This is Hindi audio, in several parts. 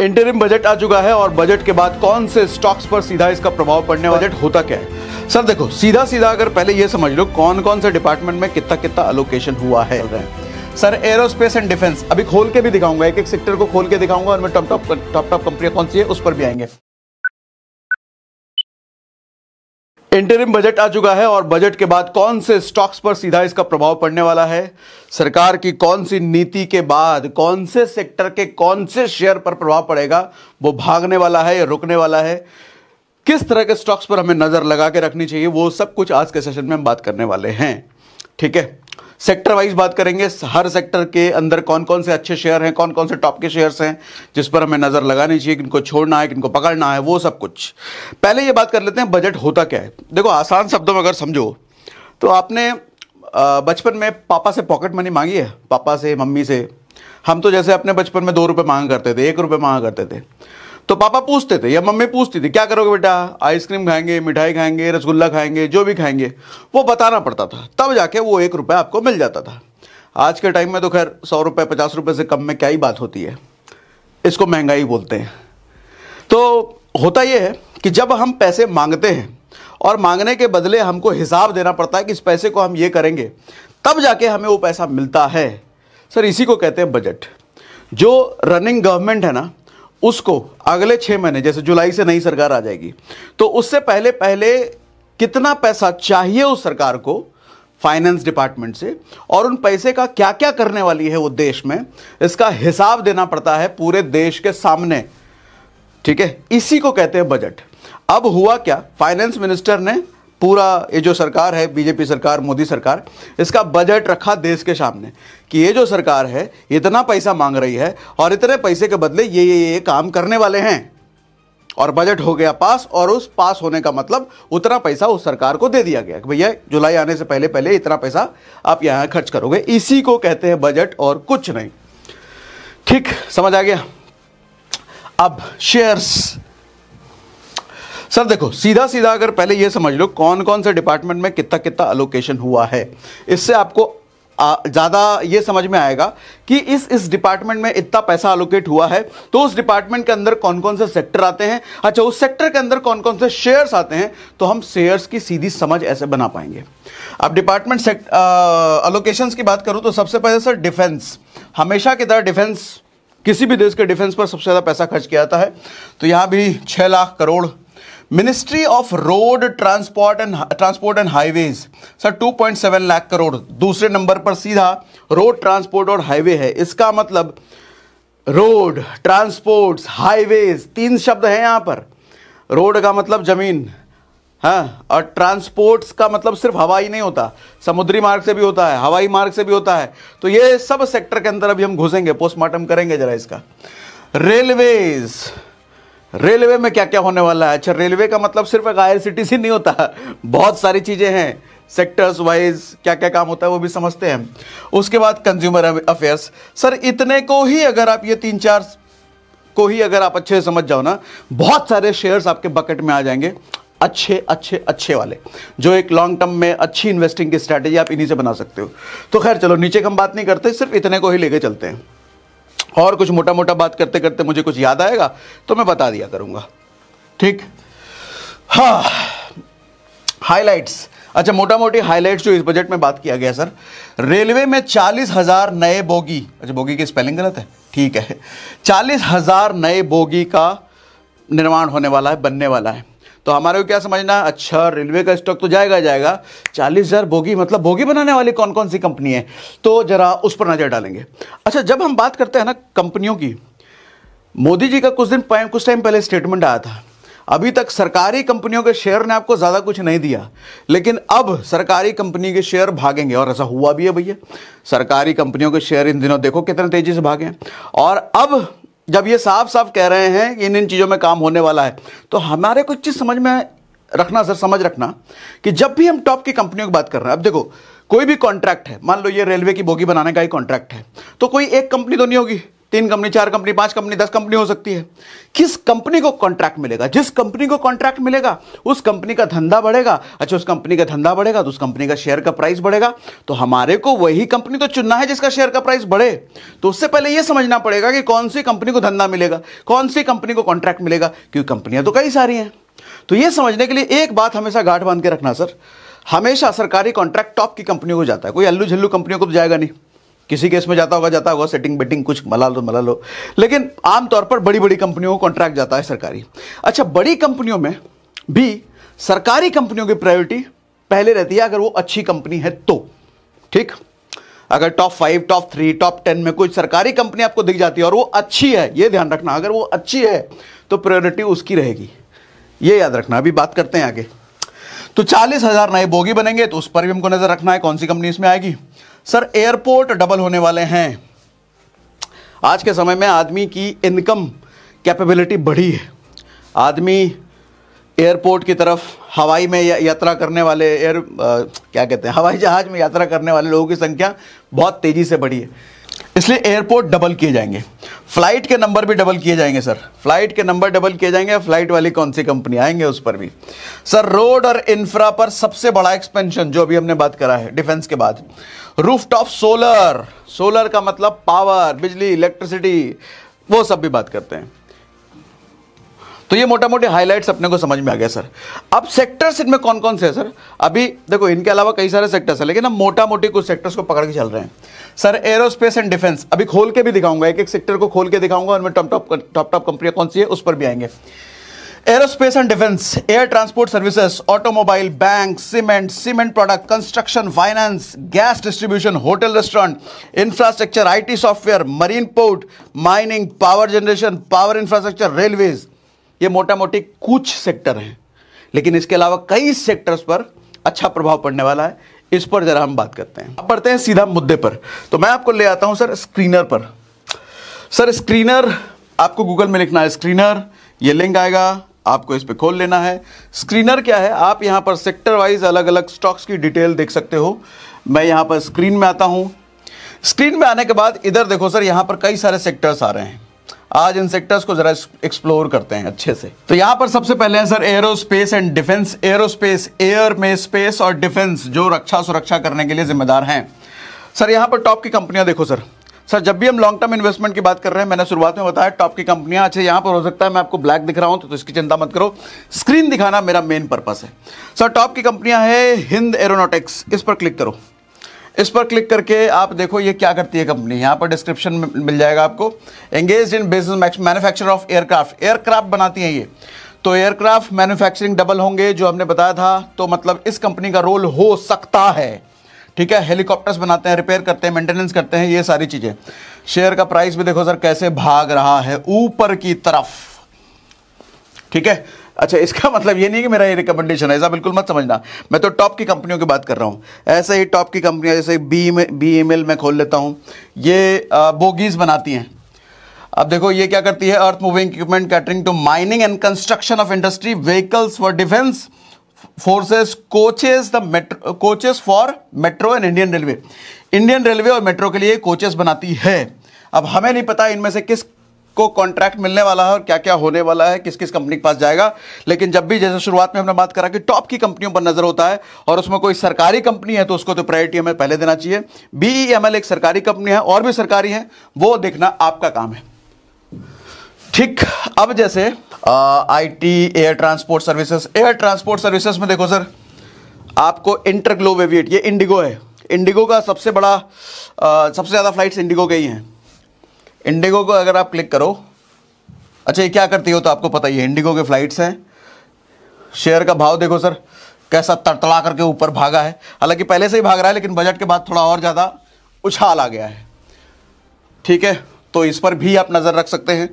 इंटरिम बजट आ चुका है और बजट के बाद कौन से स्टॉक्स पर सीधा इसका प्रभाव पड़ने वाला बजट होता क्या है सर देखो सीधा सीधा अगर पहले ये समझ लो कौन कौन से डिपार्टमेंट में कितना कितना अलोकेशन हुआ है सर एरोस्पेस एंड डिफेंस अभी खोल के भी दिखाऊंगा एक एक सेक्टर को खोल के दिखाऊंगा और मैं टॉप टॉप टॉप टॉप कंपनियां कौन सी है उस पर भी आएंगे इंटरिम बजट आ चुका है और बजट के बाद कौन से स्टॉक्स पर सीधा इसका प्रभाव पड़ने वाला है सरकार की कौन सी नीति के बाद कौन से सेक्टर के कौन से शेयर पर प्रभाव पड़ेगा वो भागने वाला है या रुकने वाला है किस तरह के स्टॉक्स पर हमें नज़र लगा के रखनी चाहिए वो सब कुछ आज के सेशन में हम बात करने वाले हैं ठीक है सेक्टर वाइज बात करेंगे हर सेक्टर के अंदर कौन कौन से अच्छे शेयर हैं कौन कौन से टॉप के शेयर्स हैं जिस पर हमें नज़र लगानी चाहिए किनको छोड़ना है किनको पकड़ना है वो सब कुछ पहले ये बात कर लेते हैं बजट होता क्या है देखो आसान शब्दों में अगर समझो तो आपने बचपन में पापा से पॉकेट मनी मांगी है पापा से मम्मी से हम तो जैसे अपने बचपन में दो रुपये मांगा करते थे एक रुपये मांगा करते थे तो पापा पूछते थे या मम्मी पूछती थी क्या करोगे बेटा आइसक्रीम खाएंगे मिठाई खाएंगे रसगुल्ला खाएंगे जो भी खाएंगे वो बताना पड़ता था तब जाके वो एक रुपया आपको मिल जाता था आज के टाइम में तो खैर सौ रुपये पचास रुपये से कम में क्या ही बात होती है इसको महंगाई बोलते हैं तो होता यह है कि जब हम पैसे मांगते हैं और मांगने के बदले हमको हिसाब देना पड़ता है कि इस पैसे को हम ये करेंगे तब जाके हमें वो पैसा मिलता है सर इसी को कहते हैं बजट जो रनिंग गवर्नमेंट है ना उसको अगले छह महीने जैसे जुलाई से नई सरकार आ जाएगी तो उससे पहले पहले कितना पैसा चाहिए उस सरकार को फाइनेंस डिपार्टमेंट से और उन पैसे का क्या क्या करने वाली है वो देश में इसका हिसाब देना पड़ता है पूरे देश के सामने ठीक है इसी को कहते हैं बजट अब हुआ क्या फाइनेंस मिनिस्टर ने पूरा ये जो सरकार है बीजेपी सरकार मोदी सरकार इसका बजट रखा देश के सामने कि ये जो सरकार है इतना पैसा मांग रही है और इतने पैसे के बदले ये ये ये काम करने वाले हैं और बजट हो गया पास और उस पास होने का मतलब उतना पैसा उस सरकार को दे दिया गया कि भैया जुलाई आने से पहले पहले इतना पैसा आप यहाँ खर्च करोगे इसी को कहते हैं बजट और कुछ नहीं ठीक समझ आ गया अब शेयर्स सर देखो सीधा सीधा अगर पहले ये समझ लो कौन कौन से डिपार्टमेंट में कितना कितना अलोकेशन हुआ है इससे आपको ज़्यादा ये समझ में आएगा कि इस इस डिपार्टमेंट में इतना पैसा अलोकेट हुआ है तो उस डिपार्टमेंट के अंदर कौन कौन से सेक्टर आते हैं अच्छा उस सेक्टर के अंदर कौन कौन से शेयर्स आते हैं तो हम शेयर्स की सीधी समझ ऐसे बना पाएंगे अब डिपार्टमेंट सेक्ट अलोकेशंस की बात करूँ तो सबसे पहले सर डिफेंस हमेशा की तरह डिफेंस किसी भी देश के डिफेंस पर सबसे ज़्यादा पैसा खर्च किया जाता है तो यहाँ भी छः lakh crore ministry of road transport and transport and highways sir 2.7 lakh crore दूसरे नंबर पर सीधा रोड ट्रांसपोर्ट और हाईवे है इसका मतलब रोड ट्रांसपोर्ट हाईवेज तीन शब्द हैं यहां पर रोड का मतलब जमीन हाँ और ट्रांसपोर्ट्स का मतलब सिर्फ हवाई नहीं होता समुद्री मार्ग से भी होता है हवाई मार्ग से भी होता है तो ये सब सेक्टर के अंदर अभी हम घुसेंगे पोस्टमार्टम करेंगे जरा इसका रेलवेज़ रेलवे में क्या क्या होने वाला है अच्छा रेलवे का मतलब सिर्फ एक आई से नहीं होता बहुत सारी चीज़ें हैं सेक्टर्स वाइज क्या क्या काम होता है वो भी समझते हैं उसके बाद कंज्यूमर अफेयर्स सर इतने को ही अगर आप ये तीन चार को ही अगर आप अच्छे से समझ जाओ ना बहुत सारे शेयर्स आपके बकेट में आ जाएंगे अच्छे अच्छे अच्छे वाले जो एक लॉन्ग टर्म में अच्छी इन्वेस्टिंग की स्ट्रैटेजी आप इन्हीं से बना सकते हो तो खैर चलो नीचे हम बात नहीं करते सिर्फ इतने को ही लेके चलते हैं और कुछ मोटा मोटा बात करते करते मुझे कुछ याद आएगा तो मैं बता दिया करूंगा ठीक हाँ हाईलाइट्स अच्छा मोटा मोटी हाईलाइट्स जो इस बजट में बात किया गया सर रेलवे में चालीस हज़ार नए बोगी अच्छा बोगी की स्पेलिंग गलत है ठीक है चालीस हज़ार नए बोगी का निर्माण होने वाला है बनने वाला है तो हमारे को क्या समझना अच्छा रेलवे का स्टॉक तो जाएगा जाएगा चालीस हज़ार बोगी मतलब बोगी बनाने वाली कौन कौन सी कंपनी है तो ज़रा उस पर नज़र डालेंगे अच्छा जब हम बात करते हैं ना कंपनियों की मोदी जी का कुछ दिन कुछ टाइम पहले स्टेटमेंट आया था अभी तक सरकारी कंपनियों के शेयर ने आपको ज़्यादा कुछ नहीं दिया लेकिन अब सरकारी कंपनी के शेयर भागेंगे और ऐसा हुआ भी है भैया सरकारी कंपनियों के शेयर इन दिनों देखो कितने तेज़ी से भागे और अब जब ये साफ साफ कह रहे हैं कि इन इन चीज़ों में काम होने वाला है तो हमारे कुछ चीज़ समझ में रखना सर समझ रखना कि जब भी हम टॉप की कंपनियों की बात कर रहे हैं अब देखो कोई भी कॉन्ट्रैक्ट है मान लो ये रेलवे की बोगी बनाने का ही कॉन्ट्रैक्ट है तो कोई एक कंपनी तो नहीं होगी तीन कंपनी चार कंपनी पांच कंपनी दस कंपनी हो सकती है किस कंपनी को कॉन्ट्रैक्ट मिलेगा जिस कंपनी को कॉन्ट्रैक्ट मिलेगा उस कंपनी का धंधा बढ़ेगा अच्छा उस कंपनी का धंधा बढ़ेगा तो उस कंपनी का शेयर का प्राइस बढ़ेगा तो हमारे को वही कंपनी तो चुनना है जिसका शेयर का प्राइस बढ़े तो उससे पहले यह समझना पड़ेगा कि कौन सी कंपनी को धंधा मिलेगा कौन सी कंपनी को कॉन्ट्रैक्ट मिलेगा क्योंकि कंपनियां तो कई सारी हैं तो यह समझने के लिए एक बात हमेशा गांठ बांध के रखना सर हमेशा सरकारी कॉन्ट्रैक्ट टॉप की कंपनियों को जाता है कोई अल्लू झल्लू कंपनियों को तो जाएगा नहीं किसी केस में जाता होगा जाता होगा सेटिंग बेटिंग कुछ मला लो तो मला लो लेकिन आमतौर पर बड़ी बड़ी कंपनियों को कॉन्ट्रैक्ट जाता है सरकारी अच्छा बड़ी कंपनियों में भी सरकारी कंपनियों की प्रायोरिटी पहले रहती है अगर वो अच्छी कंपनी है तो ठीक अगर top five top three top ten में कोई सरकारी कंपनी आपको दिख जाती है और वो अच्छी है ये ध्यान रखना अगर वो अच्छी है तो प्रायोरिटी उसकी रहेगी ये याद रखना अभी बात करते हैं आगे तो चालीस हज़ार नए बोगी बनेंगे तो उस पर भी हमको नज़र रखना है कौन सी कंपनी इसमें आएगी सर एयरपोर्ट डबल होने वाले हैं आज के समय में आदमी की इनकम कैपेबिलिटी बढ़ी है आदमी एयरपोर्ट की तरफ हवाई में यात्रा करने वाले एयर क्या कहते हैं हवाई जहाज़ में यात्रा करने वाले लोगों की संख्या बहुत तेज़ी से बढ़ी है इसलिए एयरपोर्ट डबल किए जाएंगे फ्लाइट के नंबर भी डबल किए जाएंगे सर फ्लाइट के नंबर डबल किए जाएंगे फ्लाइट वाली कौन सी कंपनी आएंगे उस पर भी सर रोड और इंफ्रा पर सबसे बड़ा एक्सपेंशन जो अभी हमने बात करा है डिफेंस के बाद रूफ टॉप सोलर सोलर का मतलब पावर बिजली इलेक्ट्रिसिटी वो सब भी बात करते हैं तो ये मोटा मोटी हाईलाइट्स अपने को समझ में आ गया सर अब सेक्टर्स इनमें कौन कौन से है सर अभी देखो इनके अलावा कई सारे सेक्टर्स हैं लेकिन हम मोटा मोटी कुछ सेक्टर्स को पकड़ के चल रहे हैं सर एरोस्पेस एंड डिफेंस अभी खोल के भी दिखाऊंगा एक एक सेक्टर को खोल के दिखाऊंगा उनमें टॉप टॉप टॉप टॉप कौन सी है उस पर भी आएंगे aerospace and defence air transport services automobile bank cement cement product construction finance gas distribution hotel restaurant infrastructure IT software marine port mining power generation power infrastructure railways ये मोटा मोटी कुछ सेक्टर हैं लेकिन इसके अलावा कई सेक्टर्स पर अच्छा प्रभाव पड़ने वाला है इस पर ज़रा हम बात करते हैं अब पढ़ते हैं सीधा मुद्दे पर तो मैं आपको ले आता हूं सर स्क्रीनर पर सर स्क्रीनर आपको गूगल में लिखना है स्क्रीनर ये लिंक आएगा आपको इस पर खोल लेना है स्क्रीनर क्या है आप यहाँ पर सेक्टर वाइज अलग अलग स्टॉक्स की डिटेल देख सकते हो मैं यहाँ पर स्क्रीन में आता हूँ स्क्रीन में आने के बाद इधर देखो सर यहाँ पर कई सारे सेक्टर्स आ रहे हैं आज इन सेक्टर्स को जरा एक्सप्लोर करते हैं अच्छे से तो यहाँ पर सबसे पहले है sir aerospace and defence aerospace air में स्पेस और डिफेंस जो रक्षा सुरक्षा करने के लिए जिम्मेदार हैं सर यहाँ पर टॉप की कंपनियां देखो सर सर जब भी हम लॉन्ग टर्म इन्वेस्टमेंट की बात कर रहे हैं मैंने शुरुआत में बताया टॉप की कंपनियां अच्छा यहाँ पर हो सकता है मैं आपको ब्लैक दिख रहा हूं तो, तो इसकी चिंता मत करो स्क्रीन दिखाना मेरा मेन पर्पस है सर टॉप की कंपनियां है हिंद एरोनॉटिक्स इस पर क्लिक करो इस पर क्लिक करके आप देखो ये क्या करती है कंपनी यहाँ पर डिस्क्रिप्शन मिल जाएगा आपको engage in business manufacture of aircraft aircraft बनाती हैं ये तो एयरक्राफ्ट मैन्युफैक्चरिंग डबल होंगे जो हमने बताया था तो मतलब इस कंपनी का रोल हो सकता है ठीक है हेलीकॉप्टर्स बनाते हैं रिपेयर करते हैं मेंटेनेंस करते हैं ये सारी चीज़ें शेयर का प्राइस भी देखो सर कैसे भाग रहा है ऊपर की तरफ ठीक है अच्छा इसका मतलब ये नहीं कि मेरा ये रिकमेंडेशन है ऐसा बिल्कुल मत समझना मैं तो टॉप की कंपनियों की बात कर रहा हूँ ऐसे ही टॉप की कंपनियाँ जैसे बी बी एम मैं खोल लेता हूँ ये बोगीज़ बनाती हैं अब देखो ये क्या करती है earth moving equipment catering to mining and construction of industry vehicles for defence forces coaches the metro coaches for metro and Indian railway Indian railway और मेट्रो के लिए कोचेस बनाती है अब हमें नहीं पता इनमें से किस को कॉन्ट्रैक्ट मिलने वाला है और क्या क्या होने वाला है किस किस कंपनी के पास जाएगा लेकिन जब भी जैसे शुरुआत में हमने बात करा कि टॉप की कंपनियों पर नजर होता है और उसमें कोई सरकारी कंपनी है तो उसको तो प्रायोरिटी हमें पहले देना चाहिए बीईएमएल e एक सरकारी कंपनी है और भी सरकारी है वो देखना आपका काम है ठीक अब जैसे IT air transport services air transport services में देखो सर आपको इंटरग्लोब एविएट ये इंडिगो है इंडिगो का सबसे बड़ा आ, सबसे ज़्यादा फ्लाइट्स इंडिगो के ही हैं इंडिगो को अगर आप क्लिक करो अच्छा ये क्या करती हो तो आपको पता ही है इंडिगो के फ्लाइट्स हैं शेयर का भाव देखो सर कैसा तड़तड़ा करके ऊपर भागा है हालांकि पहले से ही भाग रहा है लेकिन बजट के बाद थोड़ा और ज़्यादा उछाल आ गया है ठीक है तो इस पर भी आप नज़र रख सकते हैं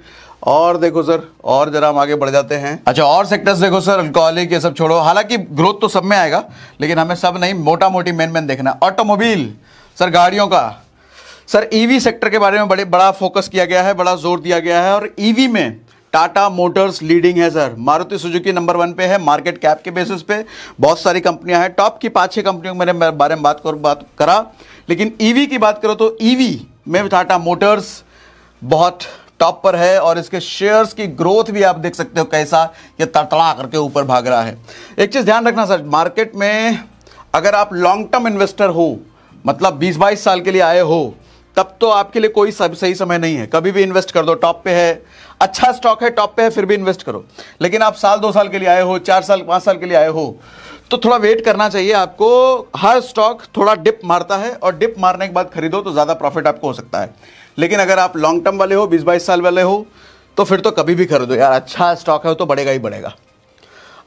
और देखो सर और ज़रा हम आगे बढ़ जाते हैं अच्छा और सेक्टर्स देखो सर अल्कोहलिक ये सब छोड़ो हालांकि ग्रोथ तो सब में आएगा लेकिन हमें सब नहीं मोटा मोटी मेन मेन देखना ऑटोमोबाइल सर गाड़ियों का सर ईवी e सेक्टर के बारे में बड़े बड़ा फोकस किया गया है बड़ा जोर दिया गया है और ईवी e में टाटा मोटर्स लीडिंग है sir Maruti Suzuki number one पे है मार्केट कैप के बेसिस पे बहुत सारी कंपनियां हैं टॉप की पाँच छह कंपनियों में मैंने बारे में बात कर बात करा लेकिन ईवी e की बात करो तो ईवी में टाटा मोटर्स बहुत टॉप पर है और इसके शेयर्स की ग्रोथ भी आप देख सकते हो कैसा ये तड़तड़ा करके ऊपर भाग रहा है एक चीज़ ध्यान रखना सर मार्केट में अगर आप लॉन्ग टर्म इन्वेस्टर हो मतलब बीस बाईस साल के लिए आए हो तब तो आपके लिए कोई सही समय नहीं है कभी भी इन्वेस्ट कर दो टॉप पे है अच्छा स्टॉक है टॉप पे है फिर भी इन्वेस्ट करो लेकिन आप साल दो साल के लिए आए हो चार साल पांच साल के लिए आए हो तो थोड़ा वेट करना चाहिए आपको हर स्टॉक थोड़ा डिप मारता है और डिप मारने के बाद खरीदो तो ज़्यादा प्रॉफिट आपको हो सकता है लेकिन अगर आप लॉन्ग टर्म वाले हो बीस बाईस साल वाले हो तो फिर तो कभी भी खरीदो यार अच्छा स्टॉक है तो बढ़ेगा ही बढ़ेगा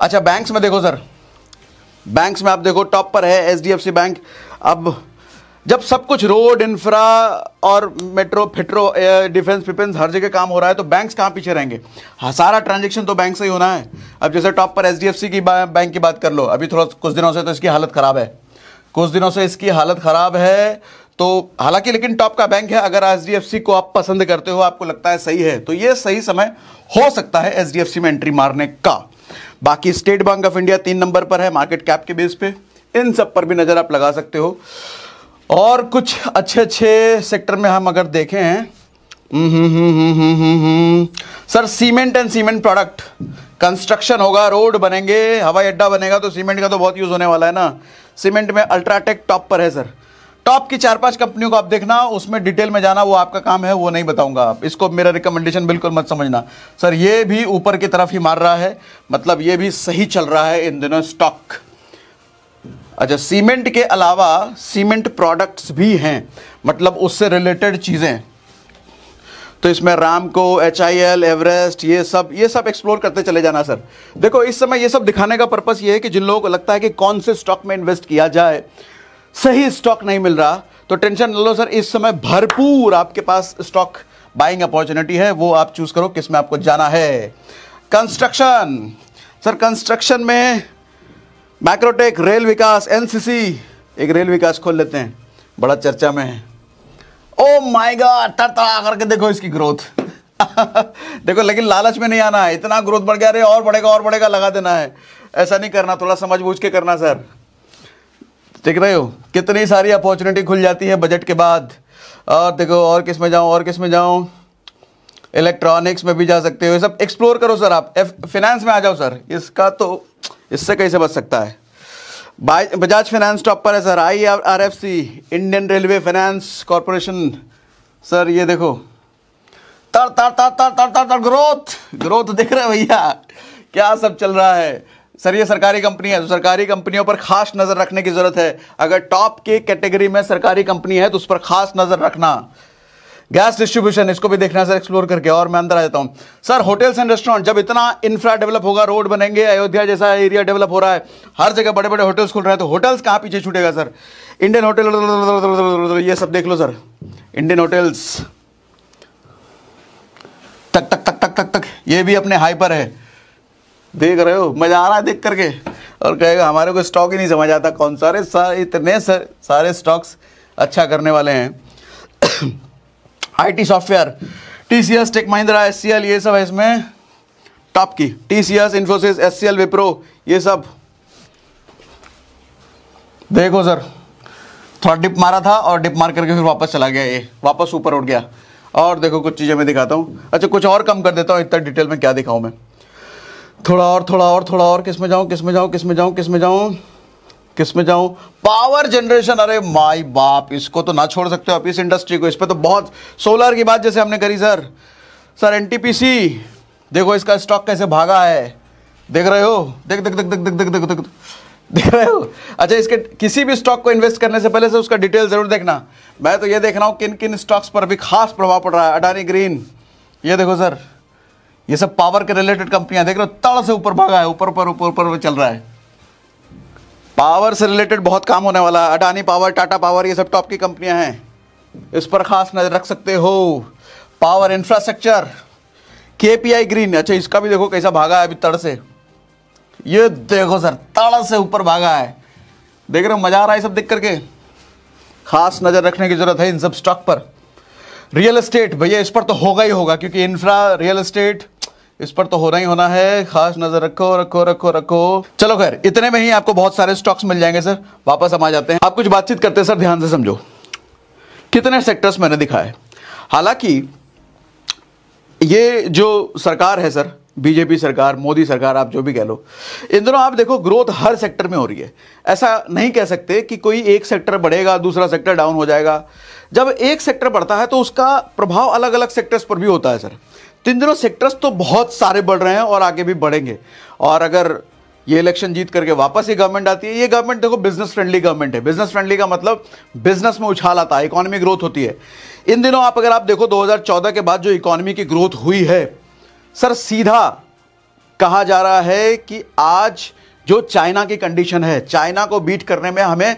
अच्छा बैंक्स में देखो सर बैंक्स में आप देखो टॉप पर है एच बैंक अब जब सब कुछ रोड इंफ्रा और मेट्रो फिट्रो डिफेंस फिफेंस हर जगह काम हो रहा है तो बैंक्स कहाँ पीछे रहेंगे हाँ सारा ट्रांजेक्शन तो बैंक से ही होना है अब जैसे टॉप पर एच की बैंक की बात कर लो अभी थोड़ा कुछ दिनों से तो इसकी हालत ख़राब है कुछ दिनों से इसकी हालत ख़राब है तो हालांकि लेकिन टॉप का बैंक है अगर एच को आप पसंद करते हो आपको लगता है सही है तो ये सही समय हो सकता है एच में एंट्री मारने का बाकी स्टेट बैंक ऑफ इंडिया तीन नंबर पर है मार्केट कैप के बेस पे इन सब पर भी नज़र आप लगा सकते हो और कुछ अच्छे अच्छे सेक्टर में हम अगर देखें हम्म, हम्म, हम्म, sir cement and cement product construction होगा रोड बनेंगे हवाई अड्डा बनेगा तो सीमेंट का तो बहुत यूज़ होने वाला है ना सीमेंट में अल्ट्राटेक टॉप पर है सर टॉप की चार पांच कंपनियों को आप देखना उसमें डिटेल में जाना वो आपका काम है वो नहीं बताऊंगा आप इसको मेरा रिकमेंडेशन बिल्कुल मत समझना सर ये भी ऊपर की तरफ ही मार रहा है मतलब ये भी सही चल रहा है इन दिनों स्टॉक अच्छा सीमेंट के अलावा सीमेंट प्रोडक्ट्स भी हैं मतलब उससे रिलेटेड चीज़ें तो इसमें राम को एच आई एल एवरेस्ट ये सब ये सब एक्सप्लोर करते चले जाना सर देखो इस समय ये सब दिखाने का पर्पस ये है कि जिन लोगों को लगता है कि कौन से स्टॉक में इन्वेस्ट किया जाए सही स्टॉक नहीं मिल रहा तो टेंशन न लो सर इस समय भरपूर आपके पास स्टॉक बाइंग अपॉर्चुनिटी है वो आप चूज़ करो किस में आपको जाना है कंस्ट्रक्शन सर कंस्ट्रक्शन में माइक्रोटेक रेल विकास एनसीसी एक रेल विकास खोल लेते हैं बड़ा चर्चा में है ओ माय गॉड तड़तड़ा करके देखो इसकी ग्रोथ देखो लेकिन लालच में नहीं आना है इतना ग्रोथ बढ़ गया अरे और बढ़ेगा और बढ़ेगा लगा देना है ऐसा नहीं करना थोड़ा समझ बूझ के करना सर देख रहे हो कितनी सारी अपॉर्चुनिटी खुल जाती है बजट के बाद और देखो और किस में जाऊँ और किस में जाऊँ इलेक्ट्रॉनिक्स में भी जा सकते हो ये सब एक्सप्लोर करो सर आप फिनेंस में आ जाओ सर इसका तो इससे कैसे बच सकता है बजाज फाइनेंस टॉप पर है sir I R F C Indian railway finance corporation sir ये देखो तर तर तर तर तर तर तर ग्रोथ ग्रोथ देख रहे भैया क्या सब चल रहा है सर ये सरकारी कंपनी है तो सरकारी कंपनियों पर खास नज़र रखने की ज़रूरत है अगर टॉप के कैटेगरी में सरकारी कंपनी है तो उस पर खास नज़र रखना गैस डिस्ट्रीब्यूशन इसको भी देखना सर एक्सप्लोर करके और मैं अंदर आ जाता हूँ सर होटल्स एंड रेस्टोरेंट जब इतना इंफ्रा डेवलप होगा रोड बनेंगे अयोध्या जैसा एरिया डेवलप हो रहा है हर जगह बड़े बड़े होटल्स खुल रहे हैं तो होटल्स कहाँ पीछे छूटेगा सर इंडियन होटल ये सब देख लो सर इंडियन होटल्स तक तक तक तक तक तक ये भी अपने हाई पर है देख रहे हो मज़ा आ रहा है देख करके और कहेगा हमारे को स्टॉक ही नहीं समझ आता कौन सारे सारे इतने सारे स्टॉक्स अच्छा करने वाले हैं IT software TCS tech Mahindra S ये सब है इसमें टॉप की टीसीएस इंफोसिस एस विप्रो ये सब देखो सर थोड़ा डिप मारा था और डिप मार करके फिर वापस चला गया ये वापस ऊपर उठ गया और देखो कुछ चीज़ें मैं दिखाता हूँ अच्छा कुछ और कम कर देता हूँ इतना डिटेल में क्या दिखाऊँ मैं थोड़ा और थोड़ा और थोड़ा और किस में जाऊँ किस में जाऊँ किस में जाऊँ किस में जाऊँ किस में जाऊं पावर जनरेशन अरे माई बाप इसको तो ना छोड़ सकते हो आप इस इंडस्ट्री को इस पर तो बहुत सोलर की बात जैसे हमने करी सर सर एन देखो इसका स्टॉक कैसे भागा है देख रहे हो देख देख देख देख देख देख देख देख देख रहे हो अच्छा इसके किसी भी स्टॉक को इन्वेस्ट करने से पहले से उसका डिटेल ज़रूर देखना मैं तो ये देख रहा हूँ किन किन स्टॉक्स पर अभी खास प्रभाव पड़ रहा है अडानी ग्रीन ये देखो सर ये सब पावर के रिलेटेड कंपनियां देख रहे हो तड़ से ऊपर भागा है ऊपर ऊपर ऊपर ऊपर चल रहा है पावर से रिलेटेड बहुत काम होने वाला है अडानी पावर टाटा पावर ये सब टॉप की कंपनियां हैं इस पर खास नज़र रख सकते हो power infrastructure K P I green अच्छा इसका भी देखो कैसा भागा है अभी तड़ से ये देखो सर तड़ से ऊपर भागा है देख रहे हो मज़ा आ रहा है सब देख करके खास नज़र रखने की ज़रूरत है इन सब स्टॉक पर रियल एस्टेट भैया इस पर तो होगा ही होगा क्योंकि इंफ्रा रियल एस्टेट इस पर तो होना ही होना है खास नजर रखो रखो रखो रखो चलो खैर इतने में ही आपको बहुत सारे स्टॉक्स मिल जाएंगे सर वापस हम आ जाते हैं आप कुछ बातचीत करते सर ध्यान से समझो कितने सेक्टर्स मैंने दिखाए हालांकि ये जो सरकार है सर बीजेपी सरकार मोदी सरकार आप जो भी कह लो इन दोनों आप देखो ग्रोथ हर सेक्टर में हो रही है ऐसा नहीं कह सकते कि कोई एक सेक्टर बढ़ेगा दूसरा सेक्टर डाउन हो जाएगा जब एक सेक्टर बढ़ता है तो उसका प्रभाव अलग अलग सेक्टर्स पर भी होता है सर तो इन दिनों सेक्टर्स तो बहुत सारे बढ़ रहे हैं और आगे भी बढ़ेंगे और अगर ये इलेक्शन जीत करके वापस ये गवर्नमेंट आती है ये गवर्नमेंट देखो बिजनेस फ्रेंडली गवर्नमेंट है बिजनेस फ्रेंडली का मतलब बिजनेस में उछाल आता है इकोनॉमी ग्रोथ होती है इन दिनों आप अगर आप देखो 2014 के बाद जो इकोनॉमी की ग्रोथ हुई है सर सीधा कहा जा रहा है कि आज जो चाइना की कंडीशन है चाइना को बीट करने में हमें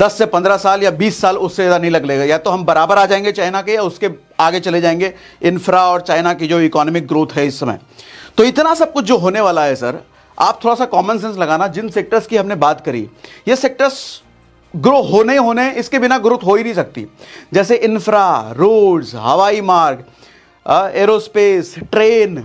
10 से 15 साल या 20 साल उससे ज़्यादा नहीं लग लेगा या तो हम बराबर आ जाएंगे चाइना के या उसके आगे चले जाएंगे इंफ्रा और चाइना की जो इकोनॉमिक ग्रोथ है इस समय तो इतना सब कुछ जो होने वाला है सर आप थोड़ा सा कॉमन सेंस लगाना जिन सेक्टर्स की हमने बात करी ये सेक्टर्स ग्रो होने होने इसके बिना ग्रोथ हो ही नहीं सकती जैसे इंफ्रा रोड्स हवाई मार्ग एरोस्पेस ट्रेन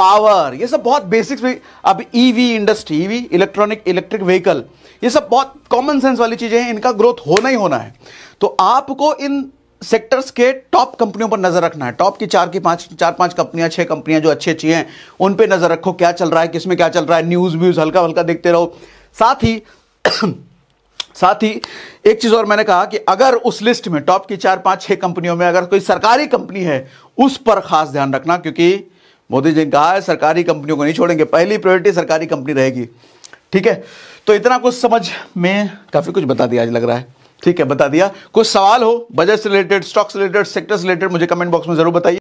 पावर ये सब बहुत बेसिक्स भी अब EV industry EV electronic electric vehicle ये सब बहुत कॉमन सेंस वाली चीज़ें हैं इनका ग्रोथ होना ही होना है तो आपको इन सेक्टर्स के टॉप कंपनियों पर नजर रखना है टॉप की चार की पांच चार पांच कंपनियां छह कंपनियां जो अच्छी अच्छी हैं उन पे नजर रखो क्या चल रहा है किसमें क्या चल रहा है न्यूज व्यूज हल्का हल्का देखते रहो साथ ही साथ ही एक चीज और मैंने कहा कि अगर उस लिस्ट में टॉप की चार पांच छह कंपनियों में अगर कोई सरकारी कंपनी है उस पर खास ध्यान रखना क्योंकि मोदी जी ने कहा है सरकारी कंपनियों को नहीं छोड़ेंगे पहली प्रायोरिटी सरकारी कंपनी रहेगी ठीक है तो इतना कुछ समझ में काफी कुछ बता दिया आज लग रहा है ठीक है बता दिया कुछ सवाल हो बजट से related stocks related sectors related मुझे कमेंट बॉक्स में जरूर बताइए